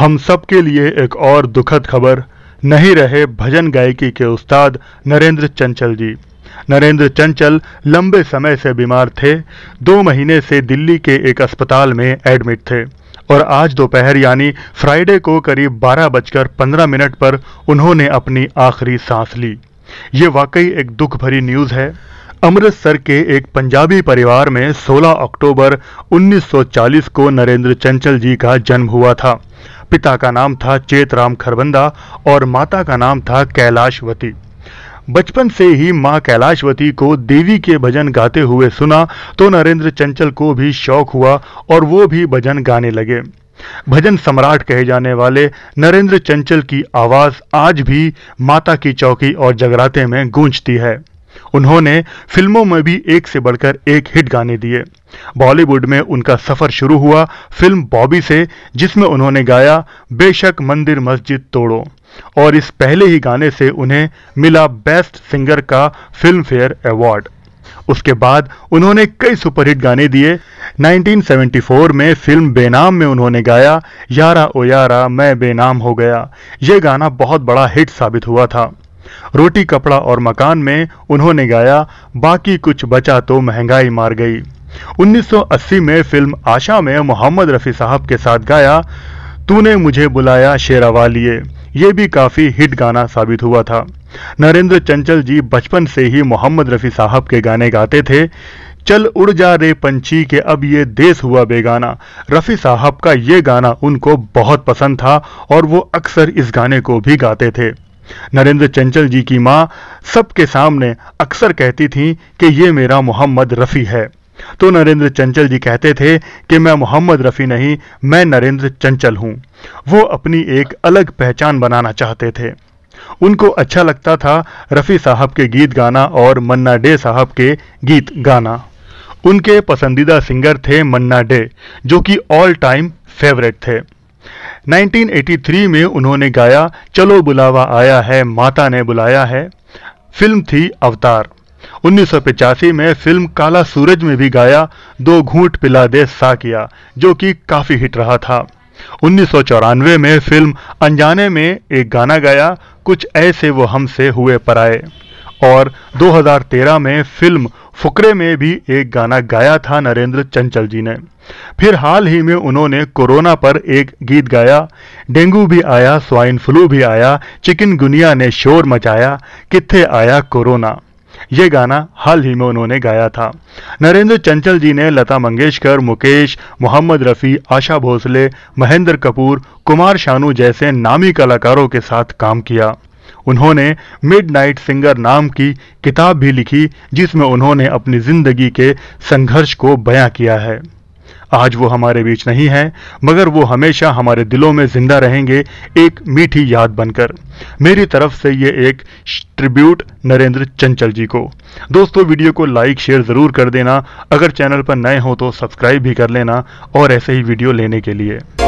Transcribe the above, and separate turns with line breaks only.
हम सब के लिए एक और दुखद खबर नहीं रहे भजन गायकी के उस्ताद नरेंद्र चंचल जी नरेंद्र चंचल लंबे समय से बीमार थे दो महीने से दिल्ली के एक अस्पताल में एडमिट थे और आज दोपहर यानी फ्राइडे को करीब बारह बजकर पंद्रह मिनट पर उन्होंने अपनी आखिरी सांस ली ये वाकई एक दुख भरी न्यूज़ है अमृतसर के एक पंजाबी परिवार में 16 अक्टूबर 1940 को नरेंद्र चंचल जी का जन्म हुआ था पिता का नाम था चेतराम खरबंदा और माता का नाम था कैलाशवती बचपन से ही माँ कैलाशवती को देवी के भजन गाते हुए सुना तो नरेंद्र चंचल को भी शौक हुआ और वो भी भजन गाने लगे भजन सम्राट कहे जाने वाले नरेंद्र चंचल की आवाज आज भी माता की चौकी और जगराते में गूंजती है उन्होंने फिल्मों में भी एक से बढ़कर एक हिट गाने दिए बॉलीवुड में उनका सफर शुरू हुआ फिल्म बॉबी से जिसमें उन्होंने गाया बेशक मंदिर मस्जिद तोड़ो और इस पहले ही गाने से उन्हें मिला बेस्ट सिंगर का फिल्म फेयर अवार्ड उसके बाद उन्होंने कई सुपरहिट गाने दिए 1974 में फिल्म बेनाम में उन्होंने गाया यारा ओ यारा मैं बेनाम हो गया यह गाना बहुत बड़ा हिट साबित हुआ था रोटी कपड़ा और मकान में उन्होंने गाया बाकी कुछ बचा तो महंगाई मार गई 1980 में फिल्म आशा में मोहम्मद रफ़ी साहब के साथ गाया तूने मुझे बुलाया शेरावा लिए ये भी काफ़ी हिट गाना साबित हुआ था नरेंद्र चंचल जी बचपन से ही मोहम्मद रफ़ी साहब के गाने गाते थे चल उड़ जा रे पंछी के अब ये देश हुआ बेगाना रफ़ी साहब का ये गाना उनको बहुत पसंद था और वो अक्सर इस गाने को भी गाते थे नरेंद्र चंचल जी की माँ सबके सामने अक्सर कहती थी कि ये मेरा मोहम्मद रफ़ी है तो नरेंद्र चंचल जी कहते थे कि मैं मोहम्मद रफ़ी नहीं मैं नरेंद्र चंचल हूं वो अपनी एक अलग पहचान बनाना चाहते थे उनको अच्छा लगता था रफ़ी साहब के गीत गाना और मन्ना डे साहब के गीत गाना उनके पसंदीदा सिंगर थे मन्ना डे जो कि ऑल टाइम फेवरेट थे 1983 में उन्होंने गाया चलो बुलावा आया है माता ने बुलाया है फिल्म थी अवतार उन्नीस में फिल्म काला सूरज में भी गाया दो घूंट पिला दे किया जो कि काफ़ी हिट रहा था उन्नीस में फिल्म अनजाने में एक गाना गाया कुछ ऐसे वो हमसे हुए पराए और 2013 में फिल्म फुकरे में भी एक गाना गाया था नरेंद्र चंचल जी ने फिर हाल ही में उन्होंने कोरोना पर एक गीत गाया डेंगू भी आया स्वाइन फ्लू भी आया चिकन गुनिया ने शोर मचाया किथे आया कोरोना ये गाना हाल ही में उन्होंने गाया था नरेंद्र चंचल जी ने लता मंगेशकर मुकेश मोहम्मद रफ़ी आशा भोसले महेंद्र कपूर कुमार शानू जैसे नामी कलाकारों के साथ काम किया उन्होंने मिडनाइट सिंगर नाम की किताब भी लिखी जिसमें उन्होंने अपनी जिंदगी के संघर्ष को बयां किया है आज वो हमारे बीच नहीं है मगर वो हमेशा हमारे दिलों में जिंदा रहेंगे एक मीठी याद बनकर मेरी तरफ से ये एक ट्रिब्यूट नरेंद्र चंचल जी को दोस्तों वीडियो को लाइक शेयर ज़रूर कर देना अगर चैनल पर नए हो तो सब्सक्राइब भी कर लेना और ऐसे ही वीडियो लेने के लिए